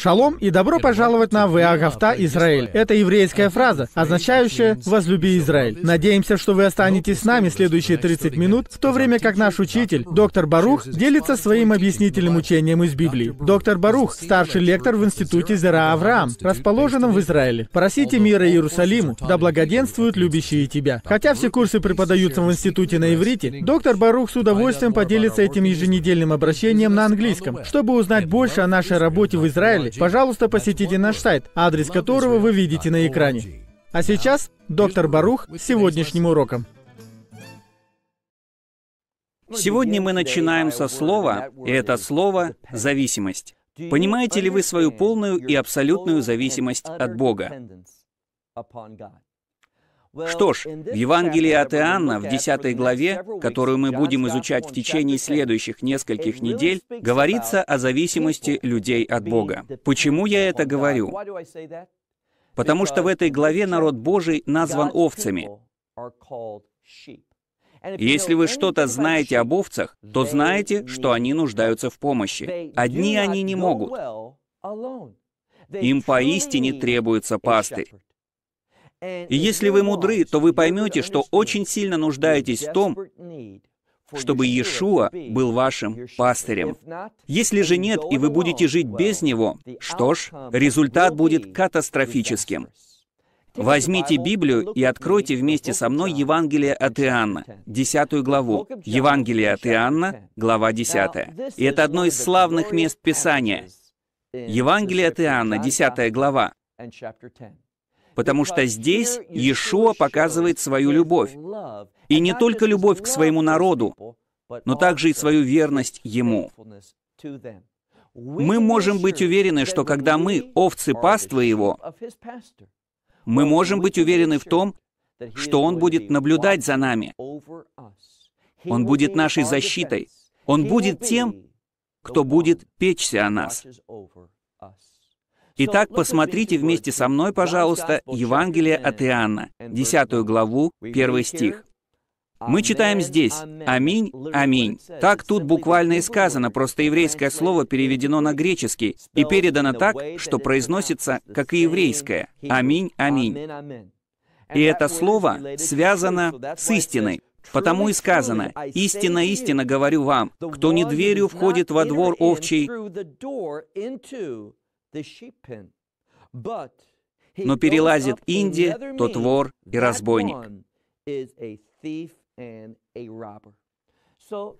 Шалом и добро пожаловать на Веагафта Израиль. Это еврейская фраза, означающая «возлюби Израиль». Надеемся, что вы останетесь с нами следующие 30 минут, в то время как наш учитель, доктор Барух, делится своим объяснительным учением из Библии. Доктор Барух, старший лектор в Институте Зера Авраам, расположенном в Израиле. Просите мира Иерусалиму, да благоденствуют любящие тебя. Хотя все курсы преподаются в институте на иврите, доктор Барух с удовольствием поделится этим еженедельным обращением на английском, чтобы узнать больше о нашей работе в Израиле канале, пожалуйста, посетите наш сайт, адрес которого вы видите на экране. А сейчас доктор Барух с сегодняшним уроком. Сегодня мы начинаем со слова, и это слово — зависимость. Понимаете ли вы свою полную и абсолютную зависимость от Бога? Что ж, в Евангелии от Иоанна, в 10 главе, которую мы будем изучать в течение следующих нескольких недель, говорится о зависимости людей от Бога. Почему я это говорю? Потому что в этой главе народ Божий назван овцами. Если вы что-то знаете об овцах, то знаете, что они нуждаются в помощи. Одни они не могут. Им поистине требуется пастырь. И если вы мудры, то вы поймете, что очень сильно нуждаетесь в том, чтобы Иешуа был вашим пастырем. Если же нет, и вы будете жить без него, что ж, результат будет катастрофическим. Возьмите Библию и откройте вместе со мной Евангелие от Иоанна, 10 главу. Евангелие от Иоанна, глава 10. И это одно из славных мест Писания. Евангелие от Иоанна, 10 глава потому что здесь Иешуа показывает свою любовь. И не только любовь к своему народу, но также и свою верность Ему. Мы можем быть уверены, что когда мы, овцы паства Его, мы можем быть уверены в том, что Он будет наблюдать за нами. Он будет нашей защитой. Он будет тем, кто будет печься о нас. Итак, посмотрите вместе со мной, пожалуйста, Евангелие от Иоанна, 10 главу, 1 стих. Мы читаем здесь «Аминь, аминь». Так тут буквально и сказано, просто еврейское слово переведено на греческий и передано так, что произносится, как и еврейское «Аминь, аминь». И это слово связано с истиной. Потому и сказано, «Истина, истина говорю вам, кто не дверью входит во двор овчий, но перелазит Инди, тот вор и разбойник.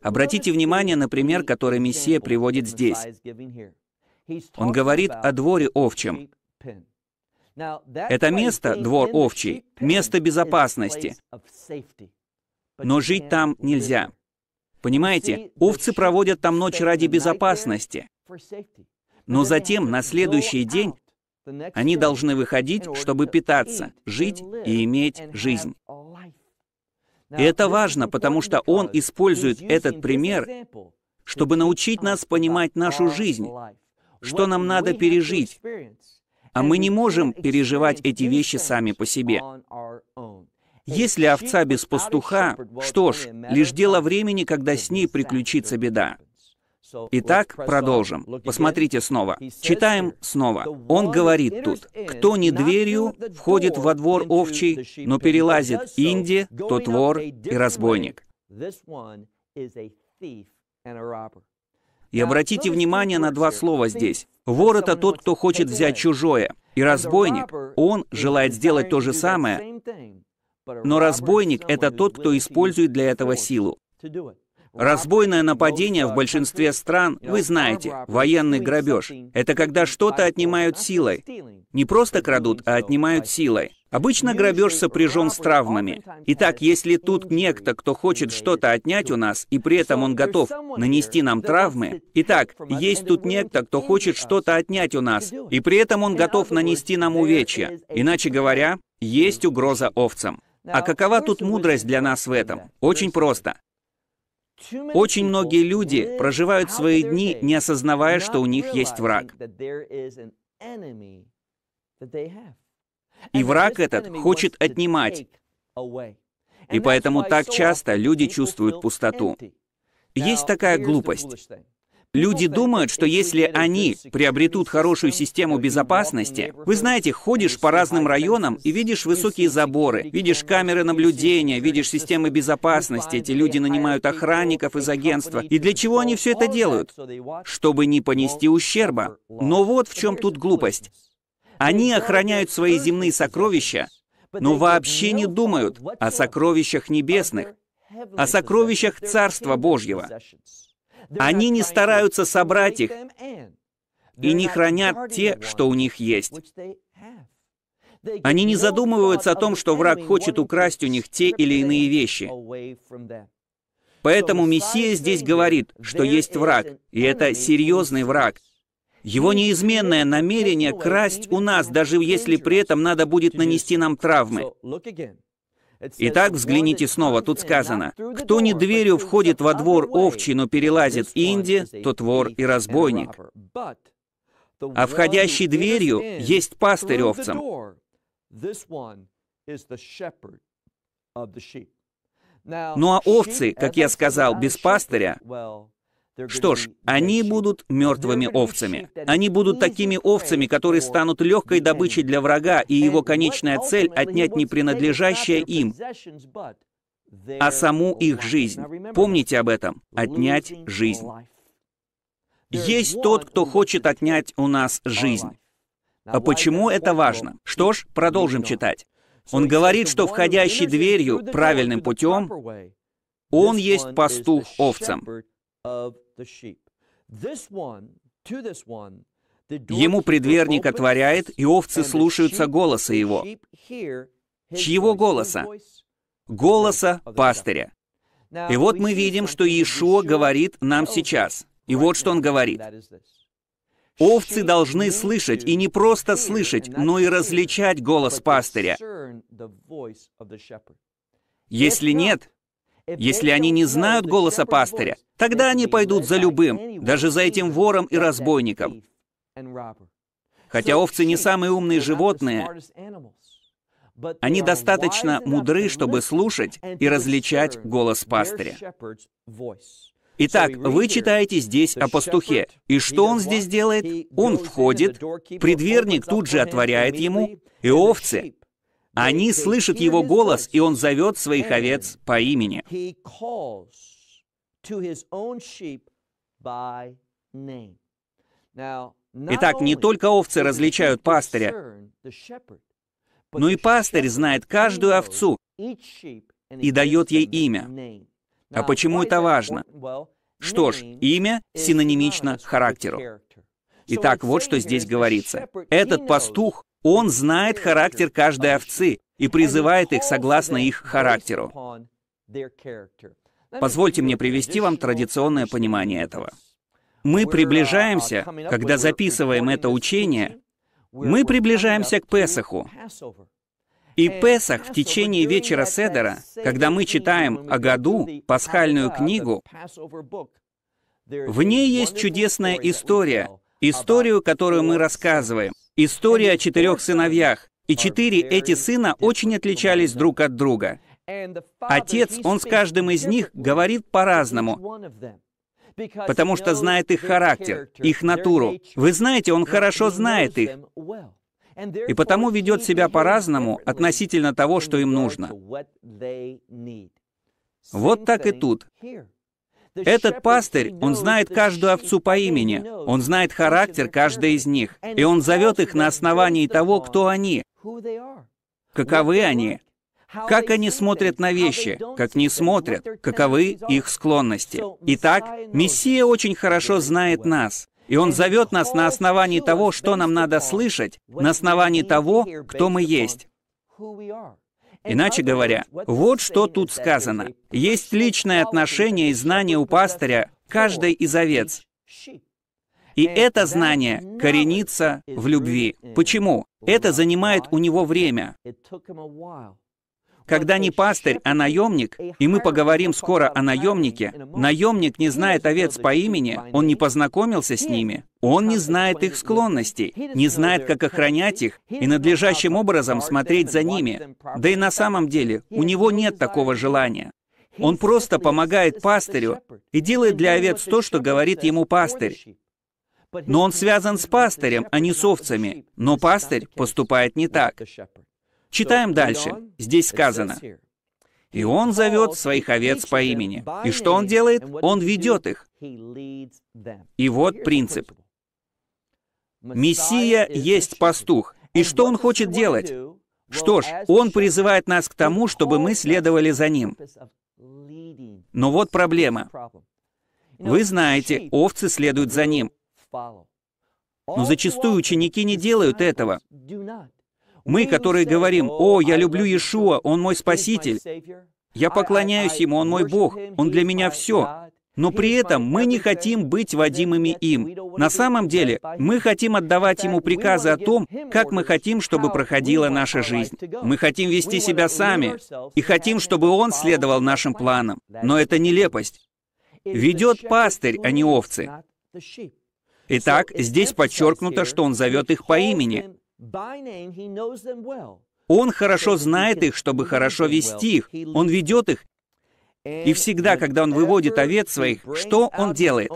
Обратите внимание на пример, который Мессия приводит здесь. Он говорит о дворе овчем. Это место, двор овчий, место безопасности. Но жить там нельзя. Понимаете, овцы проводят там ночь ради безопасности. Но затем, на следующий день, они должны выходить, чтобы питаться, жить и иметь жизнь. И это важно, потому что он использует этот пример, чтобы научить нас понимать нашу жизнь, что нам надо пережить. А мы не можем переживать эти вещи сами по себе. Если овца без пастуха, что ж, лишь дело времени, когда с ней приключится беда. Итак, продолжим. Посмотрите снова. Читаем снова. Он говорит тут, «Кто не дверью, входит во двор овчий, но перелазит инди, тот вор и разбойник». И обратите внимание на два слова здесь. Вор — это тот, кто хочет взять чужое, и разбойник, он желает сделать то же самое, но разбойник — это тот, кто использует для этого силу. Разбойное нападение в большинстве стран, вы знаете, военный грабеж. Это когда что-то отнимают силой. Не просто крадут, а отнимают силой. Обычно грабеж сопряжен с травмами. Итак, если тут некто, кто хочет что-то отнять у нас, и при этом он готов нанести нам травмы, итак, есть тут некто, кто хочет что-то отнять у нас, и при этом он готов нанести нам увечья. Иначе говоря, есть угроза овцам. А какова тут мудрость для нас в этом? Очень просто. Очень многие люди проживают свои дни, не осознавая, что у них есть враг. И враг этот хочет отнимать. И поэтому так часто люди чувствуют пустоту. Есть такая глупость. Люди думают, что если они приобретут хорошую систему безопасности, вы знаете, ходишь по разным районам и видишь высокие заборы, видишь камеры наблюдения, видишь системы безопасности, эти люди нанимают охранников из агентства. И для чего они все это делают? Чтобы не понести ущерба. Но вот в чем тут глупость. Они охраняют свои земные сокровища, но вообще не думают о сокровищах небесных, о сокровищах Царства Божьего. Они не стараются собрать их и не хранят те, что у них есть. Они не задумываются о том, что враг хочет украсть у них те или иные вещи. Поэтому Мессия здесь говорит, что есть враг, и это серьезный враг. Его неизменное намерение красть у нас, даже если при этом надо будет нанести нам травмы. Итак, взгляните снова, тут сказано, «Кто не дверью входит во двор овчий, но перелазит Инди, тот вор и разбойник». А входящий дверью есть пастырь овцам. Ну а овцы, как я сказал, без пастыря, что ж, они будут мертвыми овцами. Они будут такими овцами, которые станут легкой добычей для врага, и его конечная цель — отнять не принадлежащее им, а саму их жизнь. Помните об этом. Отнять жизнь. Есть тот, кто хочет отнять у нас жизнь. А почему это важно? Что ж, продолжим читать. Он говорит, что входящий дверью правильным путем, он есть пастух овцам. Ему предверник отворяет, и овцы слушаются голоса его. Чьего голоса? Голоса пастыря. И вот мы видим, что Иешуа говорит нам сейчас. И вот что он говорит. Овцы должны слышать, и не просто слышать, но и различать голос пастыря. Если нет, если они не знают голоса пастыря, тогда они пойдут за любым, даже за этим вором и разбойником. Хотя овцы не самые умные животные, они достаточно мудры, чтобы слушать и различать голос пастыря. Итак, вы читаете здесь о пастухе. И что он здесь делает? Он входит, предверник тут же отворяет ему, и овцы они слышат его голос, и он зовет своих овец по имени. Итак, не только овцы различают пастыря, но и пастырь знает каждую овцу и дает ей имя. А почему это важно? Что ж, имя синонимично характеру. Итак, вот что здесь говорится. Этот пастух он знает характер каждой овцы и призывает их согласно их характеру. Позвольте мне привести вам традиционное понимание этого. Мы приближаемся, когда записываем это учение, мы приближаемся к Песаху. И Песах в течение вечера Седера, когда мы читаем о году, пасхальную книгу, в ней есть чудесная история, историю, которую мы рассказываем, История о четырех сыновьях. И четыре эти сына очень отличались друг от друга. Отец, он с каждым из них говорит по-разному, потому что знает их характер, их натуру. Вы знаете, он хорошо знает их, и потому ведет себя по-разному относительно того, что им нужно. Вот так и тут. Этот пастырь, он знает каждую овцу по имени, он знает характер каждой из них, и он зовет их на основании того, кто они, каковы они, как они смотрят на вещи, как не смотрят, каковы их склонности. Итак, Мессия очень хорошо знает нас. И Он зовет нас на основании того, что нам надо слышать, на основании того, кто мы есть. Иначе говоря, вот что тут сказано. Есть личное отношение и знание у пастыря каждой из овец. И это знание коренится в любви. Почему? Это занимает у него время. Когда не пастырь, а наемник, и мы поговорим скоро о наемнике, наемник не знает овец по имени, он не познакомился с ними, он не знает их склонностей, не знает, как охранять их и надлежащим образом смотреть за ними. Да и на самом деле у него нет такого желания. Он просто помогает пастырю и делает для овец то, что говорит ему пастырь. Но он связан с пастырем, а не с овцами. Но пастырь поступает не так. Читаем дальше. Здесь сказано. И он зовет своих овец по имени. И что он делает? Он ведет их. И вот принцип. Мессия есть пастух. И что он хочет делать? Что ж, он призывает нас к тому, чтобы мы следовали за ним. Но вот проблема. Вы знаете, овцы следуют за ним. Но зачастую ученики не делают этого. Мы, которые говорим, «О, я люблю Иешуа, Он мой Спаситель, я поклоняюсь Ему, Он мой Бог, Он для меня все», но при этом мы не хотим быть водимыми им. На самом деле, мы хотим отдавать ему приказы о том, как мы хотим, чтобы проходила наша жизнь. Мы хотим вести себя сами и хотим, чтобы он следовал нашим планам. Но это нелепость. Ведет пастырь, а не овцы. Итак, здесь подчеркнуто, что он зовет их по имени. Он хорошо знает их, чтобы хорошо вести их. Он ведет их. И всегда, когда он выводит овец своих, что он делает?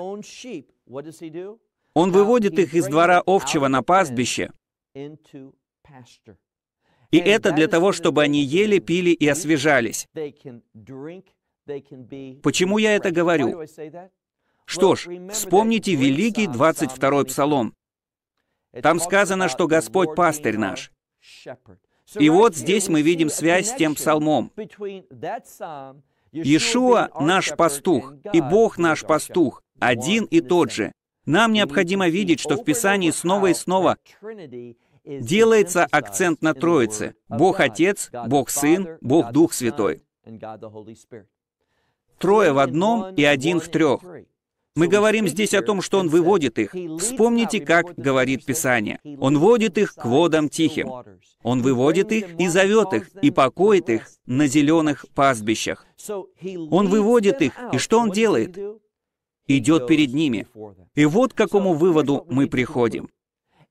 Он выводит их из двора овчего на пастбище. И это для того, чтобы они ели, пили и освежались. Почему я это говорю? Что ж, вспомните великий 22-й псалом. Там сказано, что Господь пастырь наш. И вот здесь мы видим связь с тем псалмом. Иешуа наш пастух, и Бог наш пастух, один и тот же. Нам необходимо видеть, что в Писании снова и снова делается акцент на Троице. Бог Отец, Бог Сын, Бог Дух Святой. Трое в одном и один в трех. Мы говорим здесь о том, что Он выводит их. Вспомните, как говорит Писание. Он водит их к водам тихим. Он выводит их и зовет их, и покоит их на зеленых пастбищах. Он выводит их, и что Он делает? Идет перед ними. И вот к какому выводу мы приходим.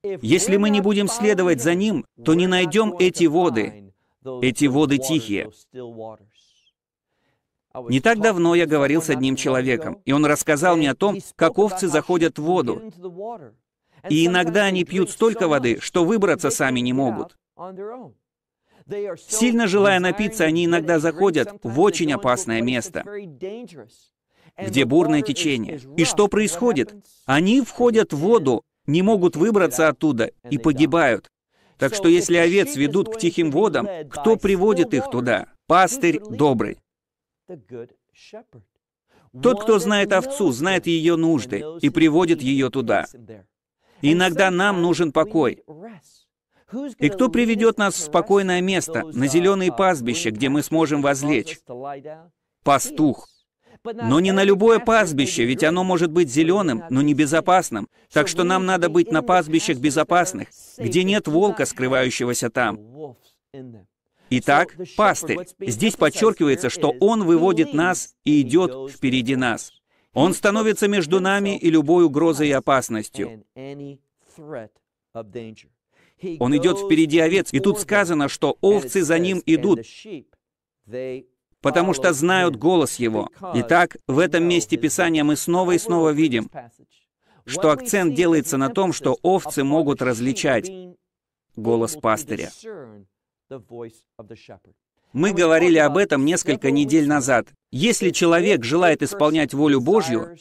Если мы не будем следовать за Ним, то не найдем эти воды, эти воды тихие. Не так давно я говорил с одним человеком, и он рассказал мне о том, как овцы заходят в воду. И иногда они пьют столько воды, что выбраться сами не могут. Сильно желая напиться, они иногда заходят в очень опасное место, где бурное течение. И что происходит? Они входят в воду, не могут выбраться оттуда и погибают. Так что если овец ведут к тихим водам, кто приводит их туда? Пастырь добрый. Тот, кто знает овцу, знает ее нужды и приводит ее туда. иногда нам нужен покой. И кто приведет нас в спокойное место, на зеленые пастбища, где мы сможем возлечь? Пастух. Но не на любое пастбище, ведь оно может быть зеленым, но не безопасным. Так что нам надо быть на пастбищах безопасных, где нет волка, скрывающегося там. Итак, пастырь. Здесь подчеркивается, что он выводит нас и идет впереди нас. Он становится между нами и любой угрозой и опасностью. Он идет впереди овец, и тут сказано, что овцы за ним идут, потому что знают голос его. Итак, в этом месте Писания мы снова и снова видим, что акцент делается на том, что овцы могут различать голос пастыря. Мы говорили об этом несколько недель назад. Если человек желает исполнять волю Божью,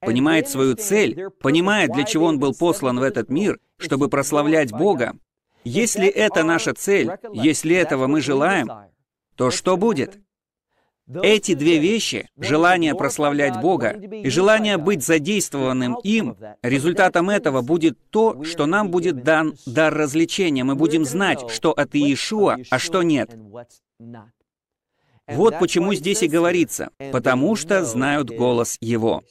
понимает свою цель, понимает, для чего он был послан в этот мир, чтобы прославлять Бога, если это наша цель, если этого мы желаем, то что будет? Эти две вещи, желание прославлять Бога и желание быть задействованным им, результатом этого будет то, что нам будет дан дар развлечения. Мы будем знать, что от Иешуа, а что нет. Вот почему здесь и говорится, потому что знают голос Его.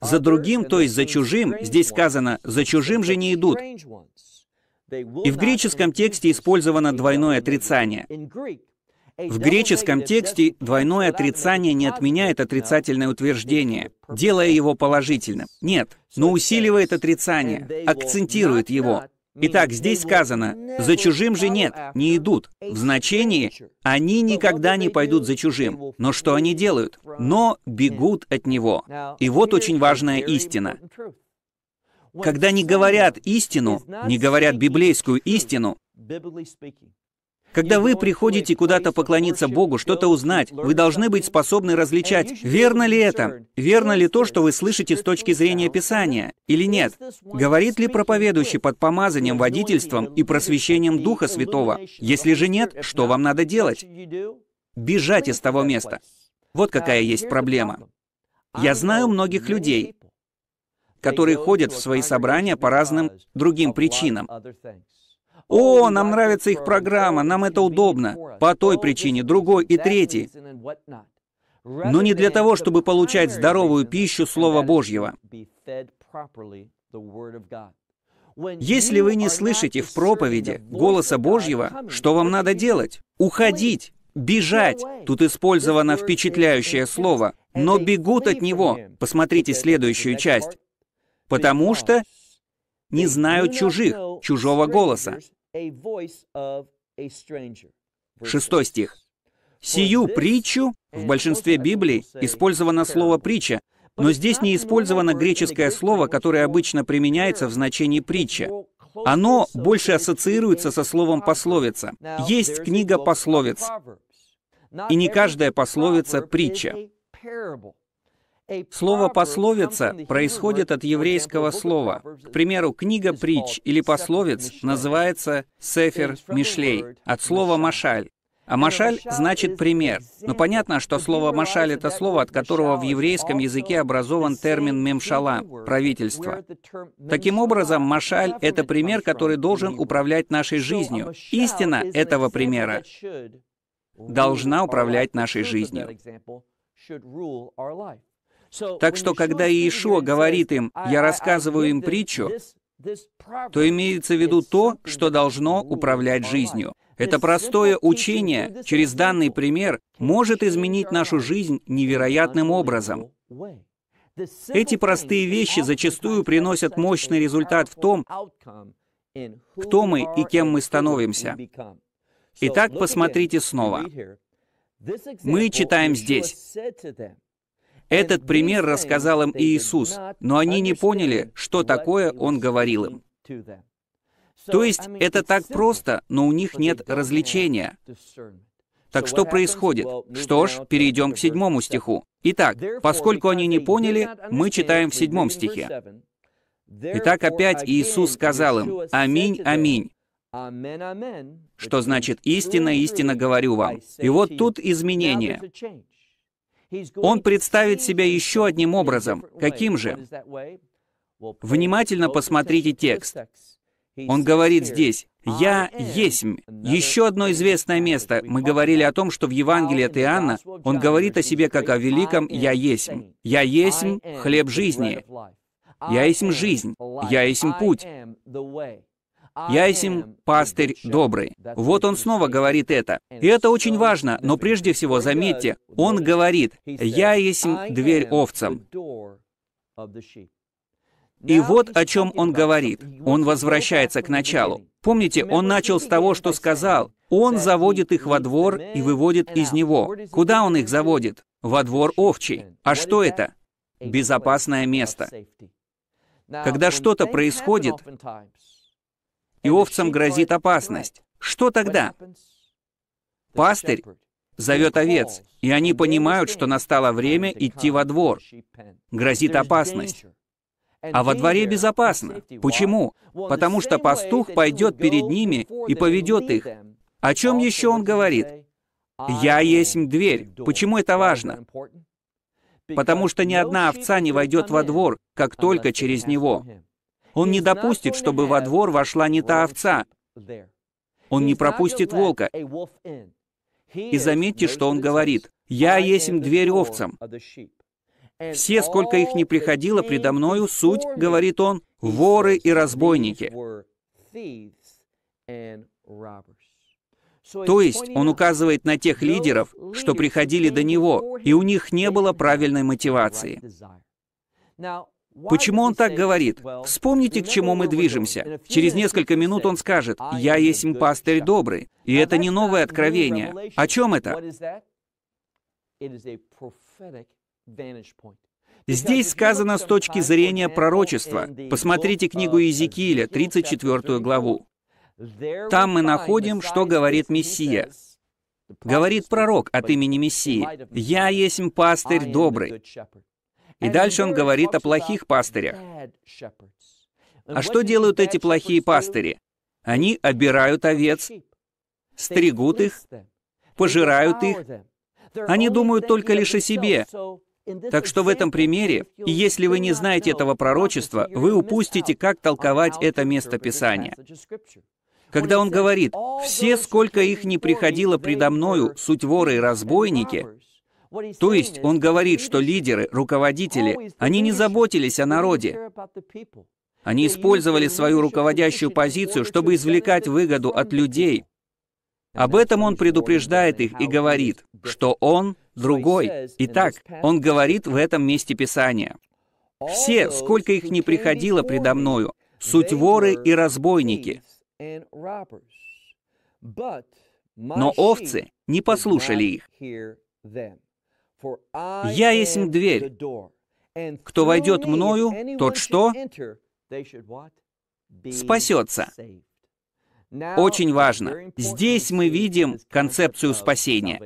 За другим, то есть за чужим, здесь сказано, за чужим же не идут. И в греческом тексте использовано двойное отрицание. В греческом тексте двойное отрицание не отменяет отрицательное утверждение, делая его положительным. Нет, но усиливает отрицание, акцентирует его. Итак, здесь сказано, «За чужим же нет, не идут». В значении «они никогда не пойдут за чужим». Но что они делают? Но бегут от него. И вот очень важная истина. Когда не говорят истину, не говорят библейскую истину, когда вы приходите куда-то поклониться Богу, что-то узнать, вы должны быть способны различать, верно ли это, верно ли то, что вы слышите с точки зрения Писания, или нет. Говорит ли проповедующий под помазанием, водительством и просвещением Духа Святого? Если же нет, что вам надо делать? Бежать из того места. Вот какая есть проблема. Я знаю многих людей, которые ходят в свои собрания по разным другим причинам. «О, нам нравится их программа, нам это удобно, по той причине, другой и третий, но не для того, чтобы получать здоровую пищу Слова Божьего. Если вы не слышите в проповеди голоса Божьего, что вам надо делать? Уходить, бежать. Тут использовано впечатляющее слово, но бегут от него. Посмотрите следующую часть. Потому что не знают чужих, чужого голоса. Шестой стих. «Сию притчу» в большинстве Библии использовано слово «притча», но здесь не использовано греческое слово, которое обычно применяется в значении «притча». Оно больше ассоциируется со словом «пословица». Есть книга пословиц, и не каждая пословица — притча. Слово «пословица» происходит от еврейского слова. К примеру, книга притч или пословиц называется «Сефер Мишлей» от слова «машаль». А «машаль» значит «пример». Но понятно, что слово «машаль» — это слово, от которого в еврейском языке образован термин «мемшала» — правительство. Таким образом, «машаль» — это пример, который должен управлять нашей жизнью. Истина этого примера должна управлять нашей жизнью. Так что, когда Иешуа говорит им, «Я рассказываю им притчу», то имеется в виду то, что должно управлять жизнью. Это простое учение через данный пример может изменить нашу жизнь невероятным образом. Эти простые вещи зачастую приносят мощный результат в том, кто мы и кем мы становимся. Итак, посмотрите снова. Мы читаем здесь. Этот пример рассказал им Иисус, но они не поняли, что такое Он говорил им. То есть это так просто, но у них нет развлечения. Так что происходит? Что ж, перейдем к седьмому стиху. Итак, поскольку они не поняли, мы читаем в седьмом стихе. Итак, опять Иисус сказал им, «Аминь, аминь». Что значит «истина, истина говорю вам». И вот тут изменение. Он представит себя еще одним образом. Каким же? Внимательно посмотрите текст. Он говорит здесь, «Я есмь». Еще одно известное место. Мы говорили о том, что в Евангелии от Иоанна он говорит о себе как о великом «Я есмь». «Я есмь – хлеб жизни». «Я есмь жизнь». «Я есмь путь». «Я есим пастырь добрый». Вот он снова говорит это. И это очень важно, но прежде всего заметьте, он говорит «Я есть дверь овцам». И вот о чем он говорит. Он возвращается к началу. Помните, он начал с того, что сказал. Он заводит их во двор и выводит из него. Куда он их заводит? Во двор овчий. А что это? Безопасное место. Когда что-то происходит, и овцам грозит опасность. Что тогда? Пастырь зовет овец, и они понимают, что настало время идти во двор. Грозит опасность. А во дворе безопасно. Почему? Потому что пастух пойдет перед ними и поведет их. О чем еще он говорит? «Я есть дверь». Почему это важно? Потому что ни одна овца не войдет во двор, как только через него. Он не допустит, чтобы во двор вошла не та овца. Он не пропустит волка. И заметьте, что он говорит. «Я есть дверь овцам». Все, сколько их не приходило предо мною, суть, говорит он, воры и разбойники. То есть он указывает на тех лидеров, что приходили до него, и у них не было правильной мотивации. Почему он так говорит? Вспомните, к чему мы движемся. Через несколько минут он скажет «Я есть пастырь добрый». И это не новое откровение. О чем это? Здесь сказано с точки зрения пророчества. Посмотрите книгу Иезекииля, 34 главу. Там мы находим, что говорит Мессия. Говорит пророк от имени Мессии, «Я есть пастырь добрый». И дальше он говорит о плохих пастырях. А что делают эти плохие пастыри? Они обирают овец, стригут их, пожирают их. Они думают только лишь о себе. Так что в этом примере, если вы не знаете этого пророчества, вы упустите, как толковать это место Писания. Когда он говорит «все, сколько их не приходило предо мною, суть воры и разбойники», то есть он говорит, что лидеры, руководители, они не заботились о народе. Они использовали свою руководящую позицию, чтобы извлекать выгоду от людей. Об этом он предупреждает их и говорит, что он другой. Итак, он говорит в этом месте Писания. «Все, сколько их ни приходило предо мною, суть воры и разбойники. Но овцы не послушали их». «Я есть дверь. Кто войдет мною, тот что? Спасется». Очень важно. Здесь мы видим концепцию спасения.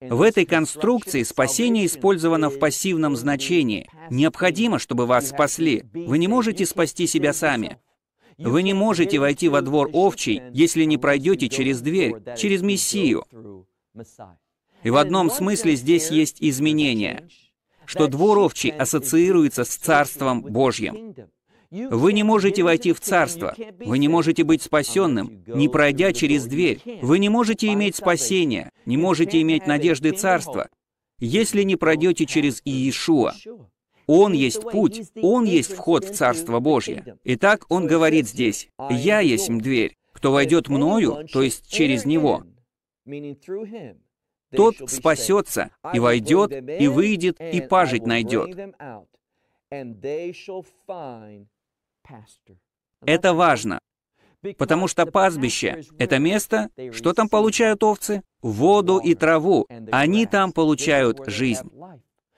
В этой конструкции спасение использовано в пассивном значении. Необходимо, чтобы вас спасли. Вы не можете спасти себя сами. Вы не можете войти во двор овчий, если не пройдете через дверь, через Мессию. И в одном смысле здесь есть изменение, что дворовчий ассоциируется с Царством Божьим. Вы не можете войти в царство, вы не можете быть спасенным, не пройдя через дверь, вы не можете иметь спасения, не можете иметь надежды царства, если не пройдете через Иешуа. Он есть путь, Он есть вход в Царство Божье. Итак, Он говорит здесь, «Я есть дверь, кто войдет мною, то есть через Него» тот спасется, и войдет, и выйдет, и пажить найдет. Это важно, потому что пастбище — это место, что там получают овцы? Воду и траву. Они там получают жизнь.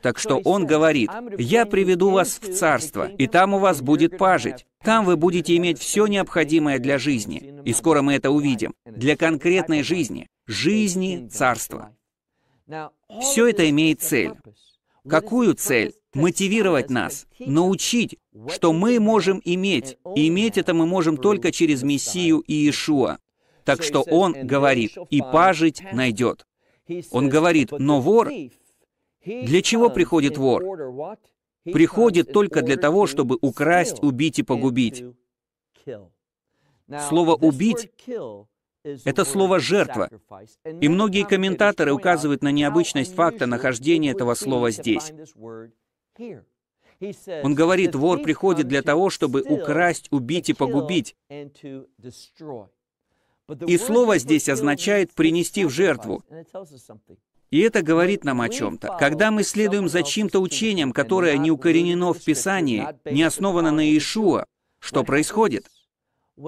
Так что он говорит, «Я приведу вас в царство, и там у вас будет пажить. Там вы будете иметь все необходимое для жизни». И скоро мы это увидим. Для конкретной жизни. Жизни царства. Все это имеет цель. Какую цель? Мотивировать нас, научить, что мы можем иметь. И иметь это мы можем только через Мессию и Иешуа. Так что он говорит, и пажить найдет. Он говорит, но вор... Для чего приходит вор? Приходит только для того, чтобы украсть, убить и погубить. Слово «убить» это слово «жертва». И многие комментаторы указывают на необычность факта нахождения этого слова здесь. Он говорит, вор приходит для того, чтобы украсть, убить и погубить. И слово здесь означает «принести в жертву». И это говорит нам о чем-то. Когда мы следуем за чьим-то учением, которое не укоренено в Писании, не основано на Иешуа, что происходит?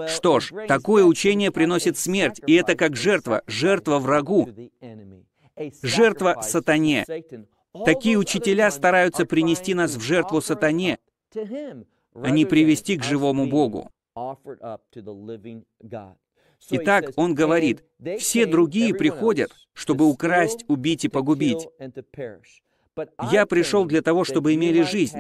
Что ж, такое учение приносит смерть, и это как жертва, жертва врагу, жертва сатане. Такие учителя стараются принести нас в жертву сатане, а не привести к живому Богу. Итак, он говорит, все другие приходят, чтобы украсть, убить и погубить. Я пришел для того, чтобы имели жизнь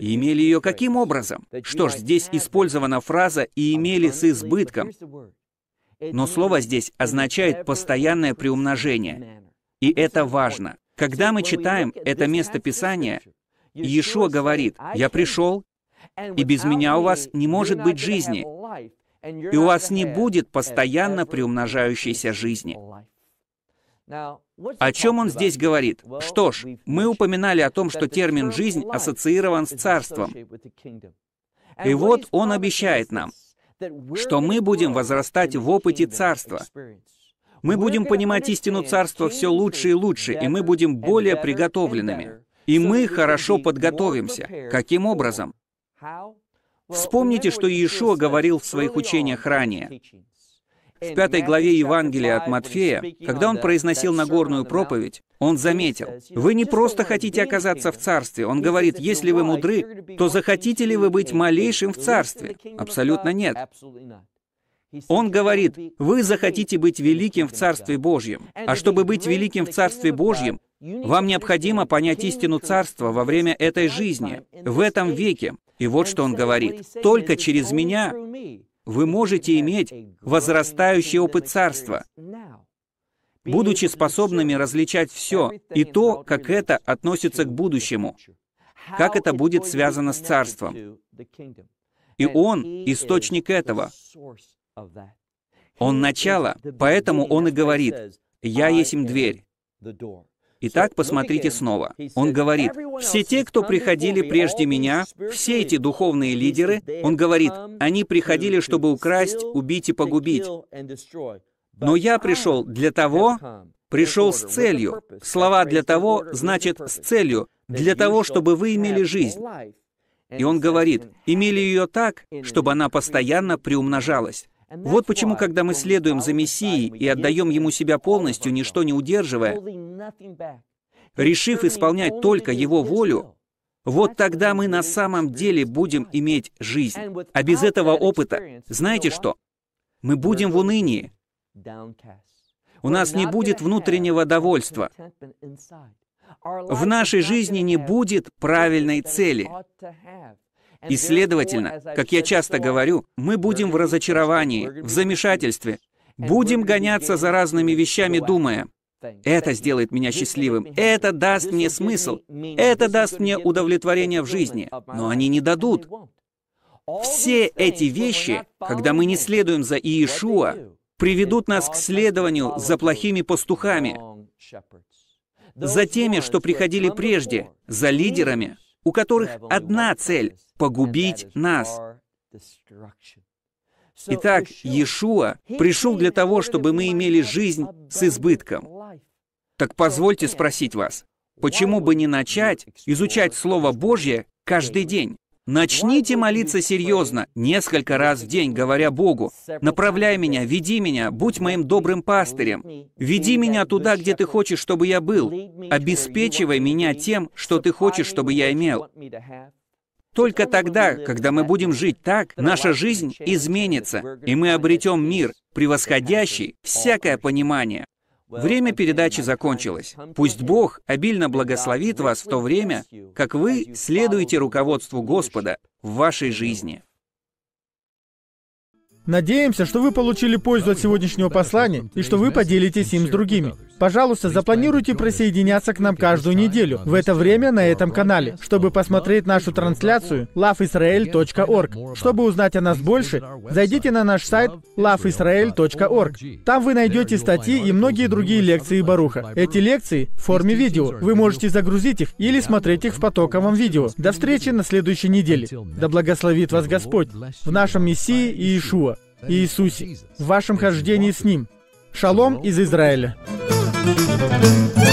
и имели ее каким образом? Что ж, здесь использована фраза «и имели с избытком», но слово здесь означает постоянное приумножение. И это важно. Когда мы читаем это место Писания, Иешуа говорит, «Я пришел, и без меня у вас не может быть жизни, и у вас не будет постоянно приумножающейся жизни». О чем он здесь говорит? Что ж, мы упоминали о том, что термин «жизнь» ассоциирован с царством. И вот он обещает нам, что мы будем возрастать в опыте царства. Мы будем понимать истину царства все лучше и лучше, и мы будем более приготовленными. И мы хорошо подготовимся. Каким образом? Вспомните, что Иешуа говорил в своих учениях ранее. В пятой главе Евангелия от Матфея, когда он произносил Нагорную um, проповедь, он заметил, «Вы не просто хотите оказаться в Царстве». Он говорит, «Если вы мудры, то захотите ли вы быть малейшим в Царстве?» Абсолютно нет. Он говорит, «Вы захотите быть великим в Царстве Божьем». А чтобы быть великим в Царстве Божьем, вам необходимо понять истину Царства во время этой жизни, в этом веке. И вот что он говорит. «Только через меня вы можете иметь возрастающий опыт царства, будучи способными различать все и то, как это относится к будущему, как это будет связано с царством. И он — источник этого. Он — начало, поэтому он и говорит, «Я есть дверь». Итак, посмотрите снова. Он говорит, «Все те, кто приходили прежде меня, все эти духовные лидеры, он говорит, они приходили, чтобы украсть, убить и погубить. Но я пришел для того, пришел с целью. Слова «для того» значит «с целью», для того, чтобы вы имели жизнь. И он говорит, имели ее так, чтобы она постоянно приумножалась. Вот почему, когда мы следуем за Мессией и отдаем Ему себя полностью, ничто не удерживая, решив исполнять только Его волю, вот тогда мы на самом деле будем иметь жизнь. А без этого опыта, знаете что? Мы будем в унынии. У нас не будет внутреннего довольства. В нашей жизни не будет правильной цели. И, следовательно, как я часто говорю, мы будем в разочаровании, в замешательстве, будем гоняться за разными вещами, думая, это сделает меня счастливым, это даст мне смысл, это даст мне удовлетворение в жизни, но они не дадут. Все эти вещи, когда мы не следуем за Иешуа, приведут нас к следованию за плохими пастухами, за теми, что приходили прежде, за лидерами, у которых одна цель — погубить нас. Итак, Иешуа пришел для того, чтобы мы имели жизнь с избытком. Так позвольте спросить вас, почему бы не начать изучать Слово Божье каждый день? Начните молиться серьезно, несколько раз в день, говоря Богу, «Направляй меня, веди меня, будь моим добрым пастырем, веди меня туда, где ты хочешь, чтобы я был, обеспечивай меня тем, что ты хочешь, чтобы я имел». Только тогда, когда мы будем жить так, наша жизнь изменится, и мы обретем мир, превосходящий всякое понимание. Время передачи закончилось. Пусть Бог обильно благословит вас в то время, как вы следуете руководству Господа в вашей жизни. Надеемся, что вы получили пользу от сегодняшнего послания и что вы поделитесь им с другими. Пожалуйста, запланируйте присоединяться к нам каждую неделю в это время на этом канале, чтобы посмотреть нашу трансляцию loveisrael.org. Чтобы узнать о нас больше, зайдите на наш сайт loveisrael.org. Там вы найдете статьи и многие другие лекции Баруха. Эти лекции в форме видео. Вы можете загрузить их или смотреть их в потоковом видео. До встречи на следующей неделе. Да благословит вас Господь в нашем Мессии и Иешуа, Иисусе, в вашем хождении с Ним. Шалом из Израиля. you.